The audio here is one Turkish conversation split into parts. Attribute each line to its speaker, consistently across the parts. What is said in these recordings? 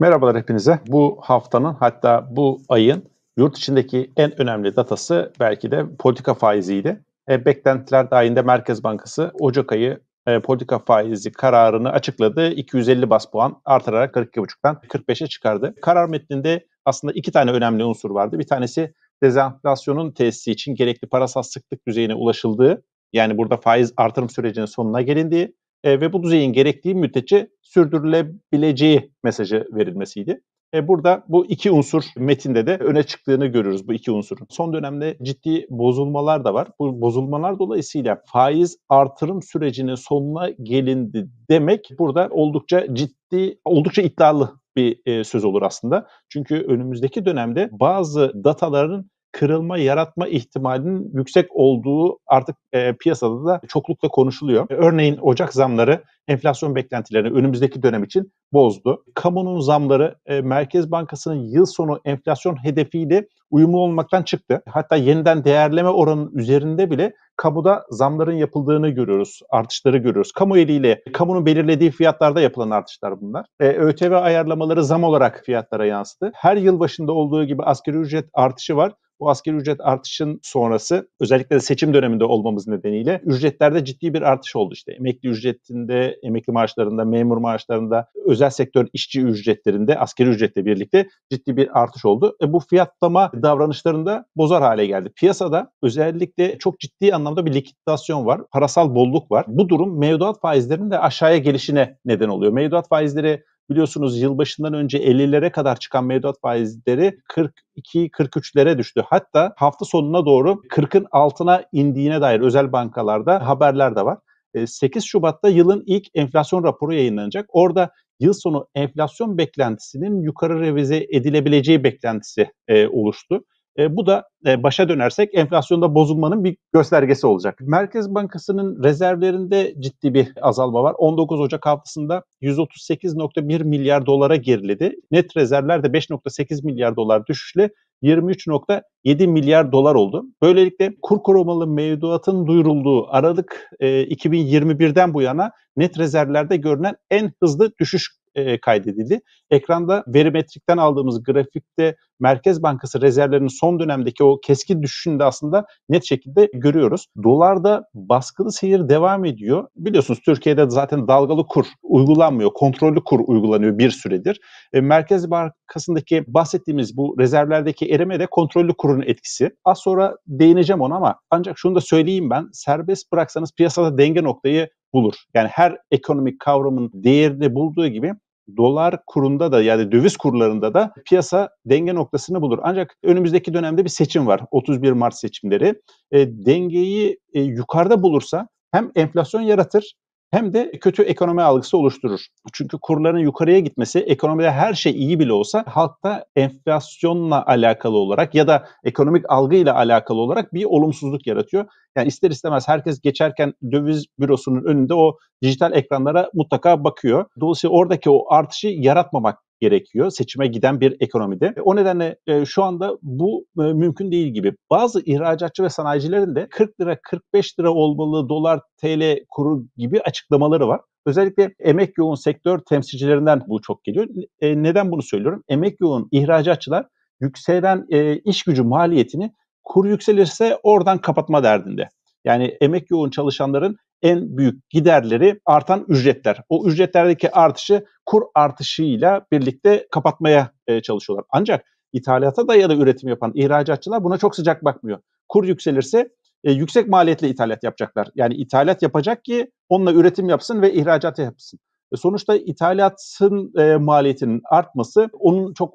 Speaker 1: Merhabalar hepinize. Bu haftanın hatta bu ayın yurt içindeki en önemli datası belki de politika faiziydi. E, beklentiler dahilinde Merkez Bankası Ocak ayı e, politika faizi kararını açıkladı. 250 bas puan artırarak 42,5'tan 45'e çıkardı. Karar metninde aslında iki tane önemli unsur vardı. Bir tanesi dezenflasyonun tesisi için gerekli parasal sıklık düzeyine ulaşıldığı, yani burada faiz artırım sürecinin sonuna gelindiği e, ve bu düzeyin gerektiği müddetçe sürdürülebileceği mesajı verilmesiydi. E burada bu iki unsur metinde de öne çıktığını görüyoruz bu iki unsurun. Son dönemde ciddi bozulmalar da var. Bu bozulmalar dolayısıyla faiz artırım sürecinin sonuna gelindi demek burada oldukça ciddi, oldukça iddialı bir e, söz olur aslında. Çünkü önümüzdeki dönemde bazı dataların kırılma yaratma ihtimalinin yüksek olduğu artık e, piyasada da çoklukla konuşuluyor. E, örneğin Ocak zamları enflasyon beklentilerini önümüzdeki dönem için bozdu. Kamunun zamları e, Merkez Bankası'nın yıl sonu enflasyon hedefiyle uyumlu olmaktan çıktı. Hatta yeniden değerleme oranının üzerinde bile kamuda zamların yapıldığını görüyoruz, artışları görüyoruz. Kamu eliyle, kamunun belirlediği fiyatlarda yapılan artışlar bunlar. E, ÖTV ayarlamaları zam olarak fiyatlara yansıdı. Her yıl başında olduğu gibi asgari ücret artışı var bu asgari ücret artışın sonrası özellikle de seçim döneminde olmamız nedeniyle ücretlerde ciddi bir artış oldu işte. Emekli ücretinde, emekli maaşlarında, memur maaşlarında, özel sektör işçi ücretlerinde, askeri ücretle birlikte ciddi bir artış oldu. E bu fiyatlama davranışlarında bozar hale geldi. Piyasada özellikle çok ciddi anlamda bir likidasyon var, parasal bolluk var. Bu durum mevduat faizlerinin de aşağıya gelişine neden oluyor. Mevduat faizleri Biliyorsunuz yılbaşından önce 50'lere kadar çıkan mevduat faizleri 42-43'lere düştü. Hatta hafta sonuna doğru 40'ın altına indiğine dair özel bankalarda haberler de var. 8 e, Şubat'ta yılın ilk enflasyon raporu yayınlanacak. Orada yıl sonu enflasyon beklentisinin yukarı revize edilebileceği beklentisi e, oluştu. E, bu da e, başa dönersek enflasyonda bozulmanın bir göstergesi olacak. Merkez Bankası'nın rezervlerinde ciddi bir azalma var. 19 Ocak haftasında 138.1 milyar dolara geriledi. Net rezervler de 5.8 milyar dolar düşüşle 23.7 milyar dolar oldu. Böylelikle kur korumalı mevduatın duyurulduğu Aralık e, 2021'den bu yana net rezervlerde görünen en hızlı düşüş e, kaydedildi. Ekranda verimetrikten aldığımız grafikte Merkez Bankası rezervlerinin son dönemdeki o keskin düşüşünü de aslında net şekilde görüyoruz. Dolarda baskılı seyir devam ediyor. Biliyorsunuz Türkiye'de zaten dalgalı kur uygulanmıyor, kontrollü kur uygulanıyor bir süredir. E, Merkez Bankası'ndaki bahsettiğimiz bu rezervlerdeki erime de kontrollü kurun etkisi. Az sonra değineceğim ona ama ancak şunu da söyleyeyim ben. Serbest bıraksanız piyasada denge noktayı bulur. Yani her ekonomik kavramın değerini bulduğu gibi dolar kurunda da yani döviz kurlarında da piyasa denge noktasını bulur. Ancak önümüzdeki dönemde bir seçim var. 31 Mart seçimleri. E, dengeyi e, yukarıda bulursa hem enflasyon yaratır hem de kötü ekonomi algısı oluşturur. Çünkü kurların yukarıya gitmesi ekonomide her şey iyi bile olsa halkta enflasyonla alakalı olarak ya da ekonomik algıyla alakalı olarak bir olumsuzluk yaratıyor. Yani ister istemez herkes geçerken döviz bürosunun önünde o dijital ekranlara mutlaka bakıyor. Dolayısıyla oradaki o artışı yaratmamak gerekiyor seçime giden bir ekonomide. E, o nedenle e, şu anda bu e, mümkün değil gibi. Bazı ihracatçı ve sanayicilerin de 40 lira 45 lira olmalı dolar TL kuru gibi açıklamaları var. Özellikle emek yoğun sektör temsilcilerinden bu çok geliyor. neden bunu söylüyorum? Emek yoğun ihracatçılar yükselen e, iş gücü maliyetini kur yükselirse oradan kapatma derdinde. Yani emek yoğun çalışanların en büyük giderleri artan ücretler. O ücretlerdeki artışı kur artışıyla birlikte kapatmaya e, çalışıyorlar. Ancak ithalata da ya da üretim yapan ihracatçılar buna çok sıcak bakmıyor. Kur yükselirse e, yüksek maliyetle ithalat yapacaklar. Yani ithalat yapacak ki onunla üretim yapsın ve ihracat yapsın. E, sonuçta ithalatın e, maliyetinin artması onun çok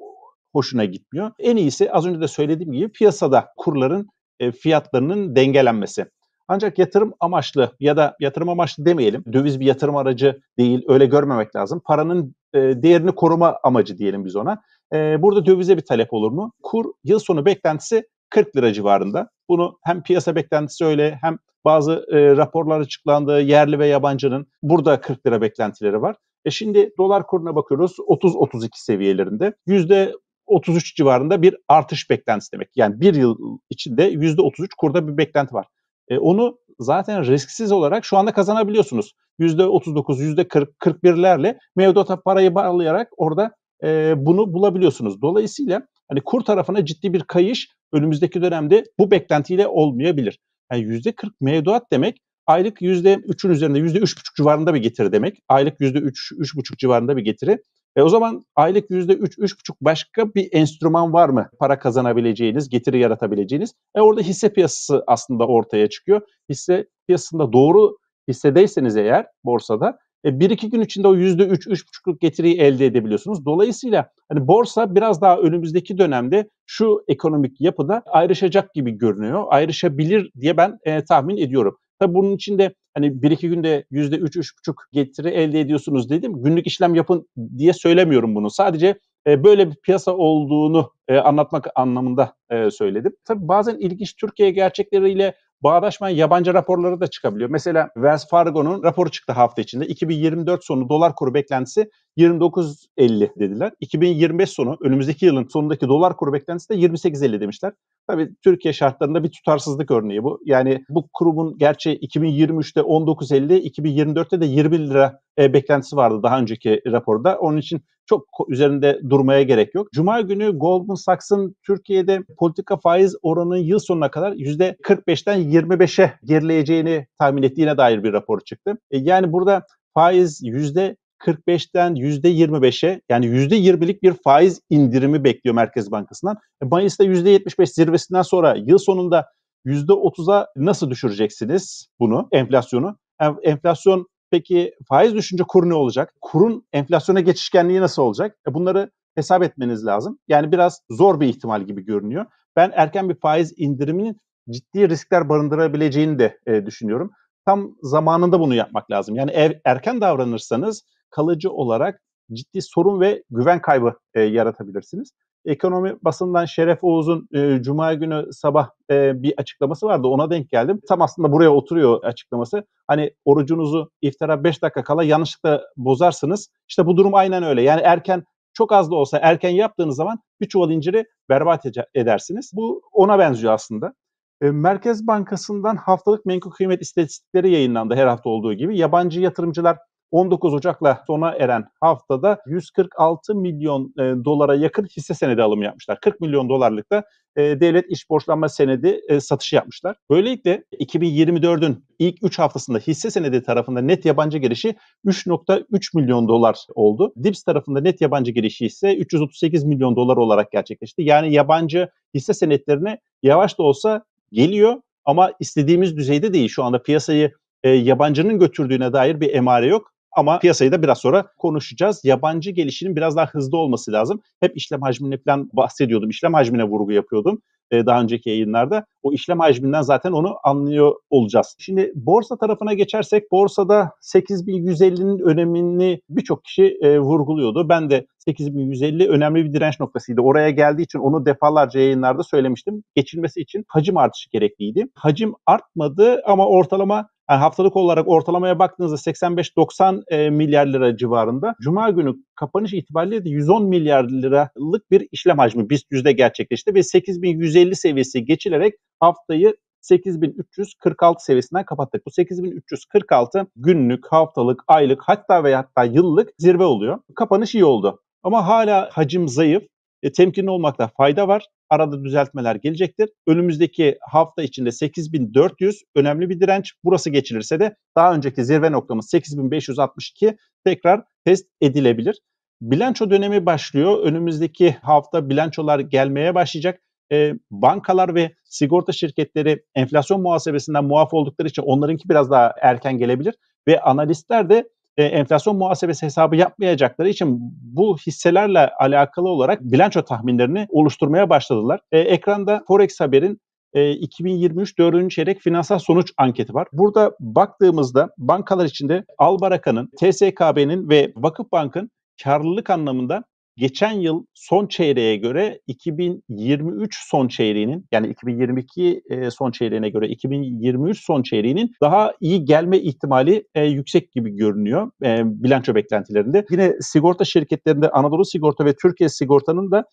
Speaker 1: hoşuna gitmiyor. En iyisi az önce de söylediğim gibi piyasada kurların e, fiyatlarının dengelenmesi. Ancak yatırım amaçlı ya da yatırım amaçlı demeyelim. Döviz bir yatırım aracı değil. Öyle görmemek lazım. Paranın e, değerini koruma amacı diyelim biz ona. E, burada dövize bir talep olur mu? Kur yıl sonu beklentisi 40 lira civarında. Bunu hem piyasa beklentisi öyle hem bazı e, raporlar açıklandığı Yerli ve yabancının burada 40 lira beklentileri var. E şimdi dolar kuruna bakıyoruz 30-32 seviyelerinde. yüzde %33 civarında bir artış beklentisi demek. Yani bir yıl içinde %33 kurda bir beklenti var e, onu zaten risksiz olarak şu anda kazanabiliyorsunuz. %39, %40, 41'lerle mevduata parayı bağlayarak orada e, bunu bulabiliyorsunuz. Dolayısıyla hani kur tarafına ciddi bir kayış önümüzdeki dönemde bu beklentiyle olmayabilir. Yani %40 mevduat demek aylık %3'ün üzerinde %3,5 civarında bir getiri demek. Aylık %3, 3,5 civarında bir getiri. E o zaman aylık yüzde %3, 3,5 başka bir enstrüman var mı? Para kazanabileceğiniz, getiri yaratabileceğiniz. E orada hisse piyasası aslında ortaya çıkıyor. Hisse piyasasında doğru hissedeyseniz eğer borsada e, bir iki gün içinde o yüzde üç, üç buçukluk getiriyi elde edebiliyorsunuz. Dolayısıyla hani borsa biraz daha önümüzdeki dönemde şu ekonomik yapıda ayrışacak gibi görünüyor. Ayrışabilir diye ben e, tahmin ediyorum. Tabi bunun içinde hani bir iki günde yüzde üç, üç buçuk getiri elde ediyorsunuz dedim. Günlük işlem yapın diye söylemiyorum bunu. Sadece e, böyle bir piyasa olduğunu e, anlatmak anlamında e, söyledim. Tabii bazen ilginç Türkiye gerçekleriyle bağdaşmayan yabancı raporları da çıkabiliyor. Mesela Wells Fargo'nun raporu çıktı hafta içinde. 2024 sonu dolar kuru beklentisi 29.50 dediler. 2025 sonu önümüzdeki yılın sonundaki dolar kuru beklentisi de 28.50 demişler. Tabii Türkiye şartlarında bir tutarsızlık örneği bu. Yani bu kurumun gerçi 2023'te 19.50, 2024'te de 20 lira e, beklentisi vardı daha önceki raporda. Onun için çok üzerinde durmaya gerek yok. Cuma günü Goldman Sachs'ın Türkiye'de politika faiz oranının yıl sonuna kadar %45'ten 25'e gerileyeceğini tahmin ettiğine dair bir rapor çıktı. E, yani burada faiz yüzde %45'ten %25'e yani %20'lik bir faiz indirimi bekliyor Merkez Bankası'ndan. E, Mayıs'ta %75 zirvesinden sonra yıl sonunda %30'a nasıl düşüreceksiniz bunu, enflasyonu? E, enflasyon peki faiz düşünce kur ne olacak? Kurun enflasyona geçişkenliği nasıl olacak? E, bunları hesap etmeniz lazım. Yani biraz zor bir ihtimal gibi görünüyor. Ben erken bir faiz indiriminin ciddi riskler barındırabileceğini de düşünüyorum. Tam zamanında bunu yapmak lazım. Yani erken davranırsanız kalıcı olarak ciddi sorun ve güven kaybı e, yaratabilirsiniz. Ekonomi basından Şeref Oğuz'un e, Cuma günü sabah e, bir açıklaması vardı. Ona denk geldim. Tam aslında buraya oturuyor açıklaması. Hani orucunuzu iftara 5 dakika kala yanlışlıkla bozarsınız. İşte bu durum aynen öyle. Yani erken çok az da olsa erken yaptığınız zaman bir çuval inciri berbat edersiniz. Bu ona benziyor aslında. E, Merkez Bankası'ndan haftalık menkul kıymet istatistikleri yayınlandı her hafta olduğu gibi. Yabancı yatırımcılar 19 Ocak'la sona eren haftada 146 milyon e, dolara yakın hisse senedi alımı yapmışlar. 40 milyon dolarlık da e, devlet iş borçlanma senedi e, satışı yapmışlar. Böylelikle 2024'ün ilk 3 haftasında hisse senedi tarafında net yabancı girişi 3.3 milyon dolar oldu. DIPS tarafında net yabancı girişi ise 338 milyon dolar olarak gerçekleşti. Yani yabancı hisse senetlerine yavaş da olsa geliyor ama istediğimiz düzeyde değil. Şu anda piyasayı e, yabancının götürdüğüne dair bir emare yok. Ama piyasayı da biraz sonra konuşacağız. Yabancı gelişinin biraz daha hızlı olması lazım. Hep işlem hacmine falan bahsediyordum. İşlem hacmine vurgu yapıyordum e, daha önceki yayınlarda. O işlem hacminden zaten onu anlıyor olacağız. Şimdi borsa tarafına geçersek borsada 8150'nin önemini birçok kişi e, vurguluyordu. Ben de 8150 önemli bir direnç noktasıydı. Oraya geldiği için onu defalarca yayınlarda söylemiştim. Geçilmesi için hacim artışı gerekliydi. Hacim artmadı ama ortalama yani haftalık olarak ortalamaya baktığınızda 85-90 e, milyar lira civarında. Cuma günü kapanış itibariyle de 110 milyar liralık bir işlem hacmi BIST yüzde gerçekleşti ve 8150 seviyesi geçilerek haftayı 8346 seviyesinden kapattık. Bu 8346 günlük, haftalık, aylık hatta ve hatta yıllık zirve oluyor. Kapanış iyi oldu. Ama hala hacim zayıf e, temkinli olmakta fayda var. Arada düzeltmeler gelecektir. Önümüzdeki hafta içinde 8400 önemli bir direnç. Burası geçilirse de daha önceki zirve noktamız 8562 tekrar test edilebilir. Bilanço dönemi başlıyor. Önümüzdeki hafta bilançolar gelmeye başlayacak e, bankalar ve sigorta şirketleri enflasyon muhasebesinden muaf oldukları için onlarınki biraz daha erken gelebilir ve analistler de e, enflasyon muhasebesi hesabı yapmayacakları için bu hisselerle alakalı olarak bilanço tahminlerini oluşturmaya başladılar. E, ekranda Forex Haber'in e, 2023 4. çeyrek finansal sonuç anketi var. Burada baktığımızda bankalar içinde Albaraka'nın, TSKB'nin ve Bankın karlılık anlamında geçen yıl son çeyreğe göre 2023 son çeyreğinin yani 2022 e, son çeyreğine göre 2023 son çeyreğinin daha iyi gelme ihtimali e, yüksek gibi görünüyor e, bilanço beklentilerinde. Yine sigorta şirketlerinde Anadolu Sigorta ve Türkiye Sigorta'nın da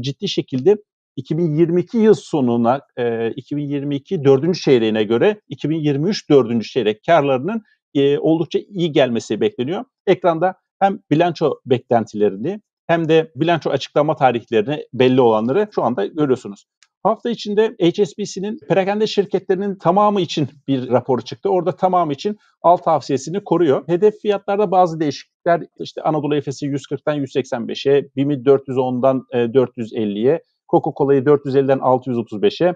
Speaker 1: ciddi şekilde 2022 yıl sonuna, 2022 dördüncü çeyreğine göre 2023 dördüncü çeyrek karlarının oldukça iyi gelmesi bekleniyor. Ekranda hem bilanço beklentilerini hem de bilanço açıklama tarihlerini belli olanları şu anda görüyorsunuz. Hafta içinde HSBC'nin perakende şirketlerinin tamamı için bir raporu çıktı. Orada tamamı için al tavsiyesini koruyor. Hedef fiyatlarda bazı değişiklikler işte Anadolu Efes'i 140'tan 185'e, BİM'i 410'dan 450'ye, e, Coca-Cola'yı 450'den 635'e,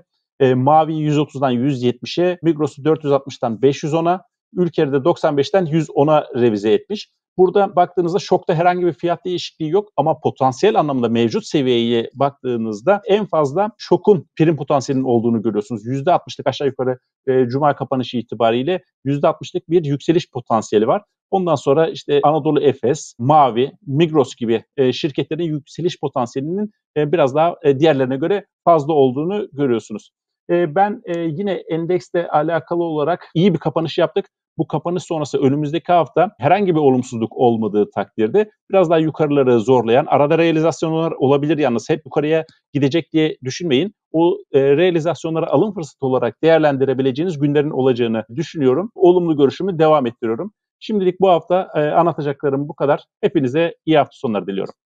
Speaker 1: Mavi 130'dan 170'e, Migros'u 460'tan 510'a, Ülker'i de 95'ten 110'a revize etmiş. Burada baktığınızda şokta herhangi bir fiyat değişikliği yok ama potansiyel anlamda mevcut seviyeye baktığınızda en fazla şokun prim potansiyelinin olduğunu görüyorsunuz. %60'lık aşağı yukarı e, cuma kapanışı itibariyle %60'lık bir yükseliş potansiyeli var. Ondan sonra işte Anadolu Efes, Mavi, Migros gibi e, şirketlerin yükseliş potansiyelinin e, biraz daha e, diğerlerine göre fazla olduğunu görüyorsunuz. E, ben e, yine endeksle alakalı olarak iyi bir kapanış yaptık. Bu kapanış sonrası önümüzdeki hafta herhangi bir olumsuzluk olmadığı takdirde biraz daha yukarıları zorlayan, arada realizasyonlar olabilir yalnız hep yukarıya gidecek diye düşünmeyin. O e, realizasyonları alım fırsatı olarak değerlendirebileceğiniz günlerin olacağını düşünüyorum. Olumlu görüşümü devam ettiriyorum. Şimdilik bu hafta e, anlatacaklarım bu kadar. Hepinize iyi hafta sonları diliyorum.